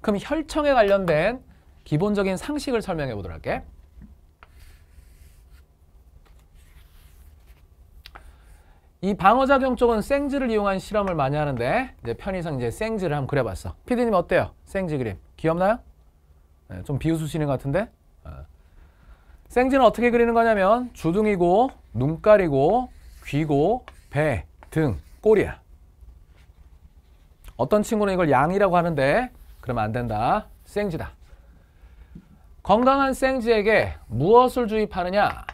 그럼 혈청에 관련된 기본적인 상식을 설명해 보도록 할게. 이 방어작용 쪽은 생지를 이용한 실험을 많이 하는데 이제 편의상 이제 생지를 한번 그려봤어. 피디님 어때요? 생지 그림. 귀엽나요? 네, 좀 비웃으시는 것 같은데? 어. 생지는 어떻게 그리는 거냐면 주둥이고 눈깔이고 귀고 배, 등, 꼬리야. 어떤 친구는 이걸 양이라고 하는데 그러면 안 된다. 생쥐다. 건강한 생쥐에게 무엇을 주입하느냐?